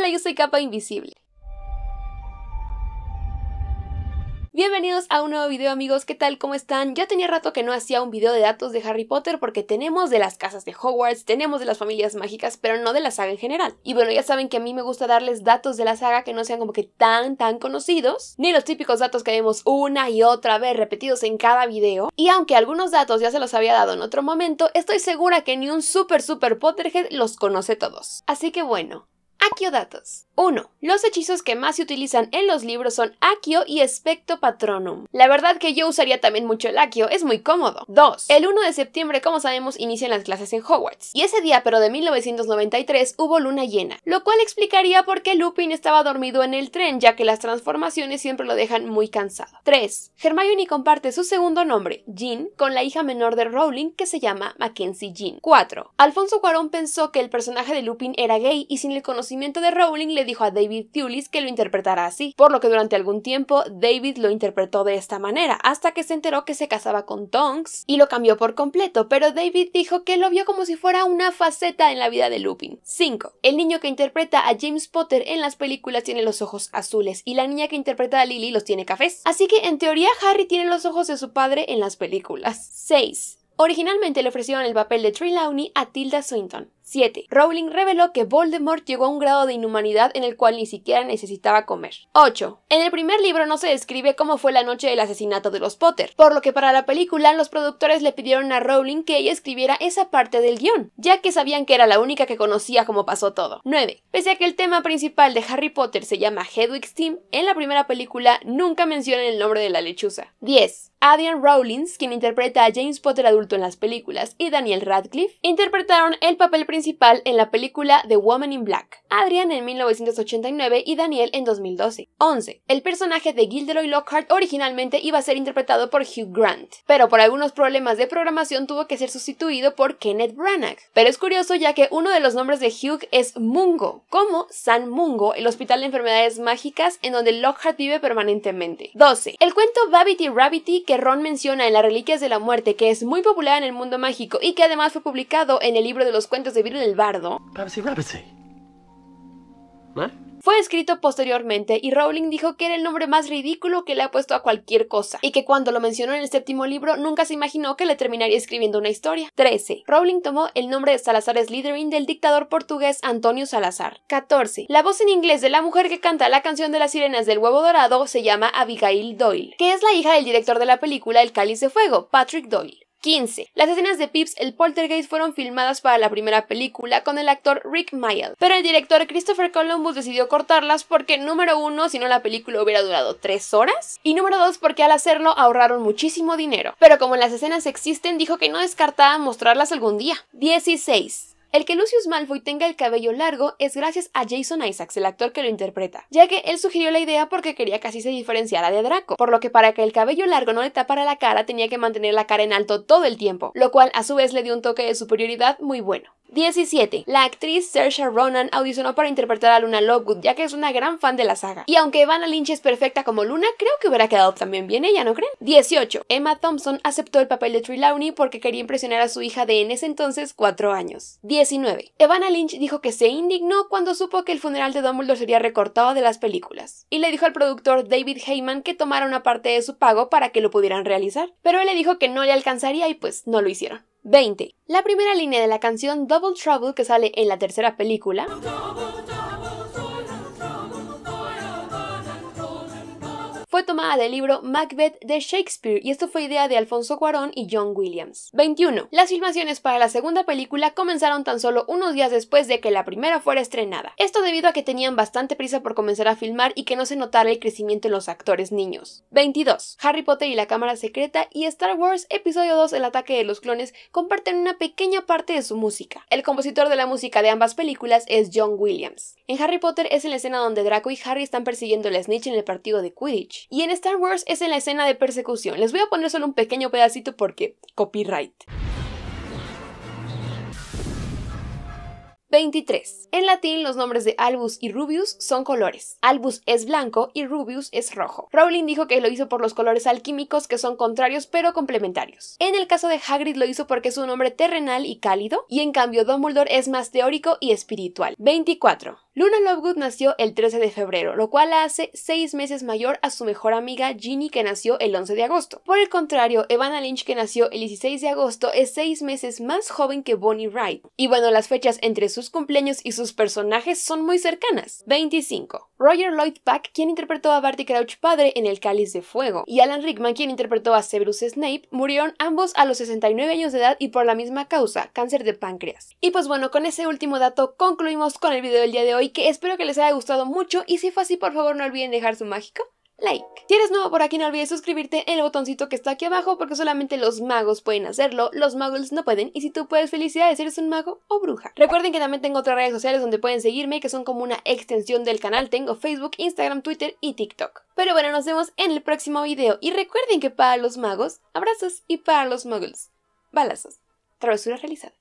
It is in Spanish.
Hola, yo soy Capa Invisible. Bienvenidos a un nuevo video amigos, ¿qué tal? ¿Cómo están? Ya tenía rato que no hacía un video de datos de Harry Potter porque tenemos de las casas de Hogwarts, tenemos de las familias mágicas, pero no de la saga en general. Y bueno, ya saben que a mí me gusta darles datos de la saga que no sean como que tan tan conocidos, ni los típicos datos que vemos una y otra vez repetidos en cada video. Y aunque algunos datos ya se los había dado en otro momento, estoy segura que ni un super super Potterhead los conoce todos. Así que bueno, Datos. 1. Los hechizos que más se utilizan en los libros son aquio y Especto Patronum. La verdad que yo usaría también mucho el aquio es muy cómodo. 2. El 1 de septiembre, como sabemos, inician las clases en Hogwarts. Y ese día, pero de 1993, hubo luna llena, lo cual explicaría por qué Lupin estaba dormido en el tren, ya que las transformaciones siempre lo dejan muy cansado. 3. Hermione comparte su segundo nombre, Jean, con la hija menor de Rowling que se llama Mackenzie Jean. 4. Alfonso Cuarón pensó que el personaje de Lupin era gay y sin el conocimiento de Rowling le dijo a David Thewlis que lo interpretara así, por lo que durante algún tiempo David lo interpretó de esta manera, hasta que se enteró que se casaba con Tonks y lo cambió por completo, pero David dijo que lo vio como si fuera una faceta en la vida de Lupin. 5. El niño que interpreta a James Potter en las películas tiene los ojos azules y la niña que interpreta a Lily los tiene cafés, así que en teoría Harry tiene los ojos de su padre en las películas. 6. Originalmente le ofrecieron el papel de Trelawney a Tilda Swinton, 7. Rowling reveló que Voldemort llegó a un grado de inhumanidad en el cual ni siquiera necesitaba comer. 8. En el primer libro no se describe cómo fue la noche del asesinato de los Potter, por lo que para la película los productores le pidieron a Rowling que ella escribiera esa parte del guión, ya que sabían que era la única que conocía cómo pasó todo. 9. Pese a que el tema principal de Harry Potter se llama Hedwig's Team, en la primera película nunca mencionan el nombre de la lechuza. 10. Adrian Rowlings, quien interpreta a James Potter adulto en las películas, y Daniel Radcliffe, interpretaron el papel principal en la película The Woman in Black, Adrian en 1989 y Daniel en 2012. 11. El personaje de Gilderoy Lockhart originalmente iba a ser interpretado por Hugh Grant, pero por algunos problemas de programación tuvo que ser sustituido por Kenneth Branagh. Pero es curioso ya que uno de los nombres de Hugh es Mungo, como San Mungo, el Hospital de Enfermedades Mágicas en donde Lockhart vive permanentemente. 12. El cuento Babbity Rabbity que Ron menciona en Las Reliquias de la Muerte, que es muy popular en el mundo mágico y que además fue publicado en el libro de los cuentos de en el bardo, ¿Ah? fue escrito posteriormente y Rowling dijo que era el nombre más ridículo que le ha puesto a cualquier cosa y que cuando lo mencionó en el séptimo libro nunca se imaginó que le terminaría escribiendo una historia. 13. Rowling tomó el nombre de Salazar Slytherin del dictador portugués Antonio Salazar. 14. La voz en inglés de la mujer que canta la canción de las sirenas del huevo dorado se llama Abigail Doyle, que es la hija del director de la película El cáliz de fuego, Patrick Doyle. 15. Las escenas de Pips el Poltergeist fueron filmadas para la primera película con el actor Rick Mayall, pero el director Christopher Columbus decidió cortarlas porque número uno, si no la película hubiera durado tres horas, y número dos, porque al hacerlo ahorraron muchísimo dinero. Pero como las escenas existen, dijo que no descartaba mostrarlas algún día. 16. El que Lucius Malfoy tenga el cabello largo es gracias a Jason Isaacs, el actor que lo interpreta, ya que él sugirió la idea porque quería que así se diferenciara de Draco, por lo que para que el cabello largo no le tapara la cara tenía que mantener la cara en alto todo el tiempo, lo cual a su vez le dio un toque de superioridad muy bueno. 17. La actriz Sersha Ronan audicionó para interpretar a Luna Lovegood, ya que es una gran fan de la saga. Y aunque Evana Lynch es perfecta como Luna, creo que hubiera quedado también bien ella, ¿no creen? 18. Emma Thompson aceptó el papel de Trelawney porque quería impresionar a su hija de en ese entonces cuatro años. 19. Evana Lynch dijo que se indignó cuando supo que el funeral de Dumbledore sería recortado de las películas. Y le dijo al productor David Heyman que tomara una parte de su pago para que lo pudieran realizar. Pero él le dijo que no le alcanzaría y pues no lo hicieron. 20. La primera línea de la canción Double Trouble que sale en la tercera película. del libro Macbeth de Shakespeare y esto fue idea de Alfonso Cuarón y John Williams. 21. Las filmaciones para la segunda película comenzaron tan solo unos días después de que la primera fuera estrenada. Esto debido a que tenían bastante prisa por comenzar a filmar y que no se notara el crecimiento en los actores niños. 22. Harry Potter y la Cámara Secreta y Star Wars Episodio 2 El ataque de los clones comparten una pequeña parte de su música. El compositor de la música de ambas películas es John Williams. En Harry Potter es en la escena donde Draco y Harry están persiguiendo a snitch en el partido de Quidditch. Y en este Star Wars es en la escena de persecución. Les voy a poner solo un pequeño pedacito porque copyright. 23. En latín, los nombres de Albus y Rubius son colores. Albus es blanco y Rubius es rojo. Rowling dijo que lo hizo por los colores alquímicos que son contrarios pero complementarios. En el caso de Hagrid lo hizo porque es un hombre terrenal y cálido, y en cambio Dumbledore es más teórico y espiritual. 24. Luna Lovegood nació el 13 de febrero, lo cual la hace 6 meses mayor a su mejor amiga Ginny que nació el 11 de agosto. Por el contrario, Evana Lynch que nació el 16 de agosto es seis meses más joven que Bonnie Wright. Y bueno, las fechas entre su sus cumpleaños y sus personajes son muy cercanas. 25. Roger Lloyd Pack, quien interpretó a Barty Crouch padre en El Cáliz de Fuego, y Alan Rickman, quien interpretó a Severus Snape, murieron ambos a los 69 años de edad y por la misma causa, cáncer de páncreas. Y pues bueno, con ese último dato concluimos con el video del día de hoy, que espero que les haya gustado mucho y si fue así, por favor no olviden dejar su mágico like. Si eres nuevo por aquí, no olvides suscribirte en el botoncito que está aquí abajo porque solamente los magos pueden hacerlo, los muggles no pueden. Y si tú puedes, felicidades, eres un mago o bruja. Recuerden que también tengo otras redes sociales donde pueden seguirme, que son como una extensión del canal. Tengo Facebook, Instagram, Twitter y TikTok. Pero bueno, nos vemos en el próximo video. Y recuerden que para los magos, abrazos y para los muggles, balazos. Travesura realizada.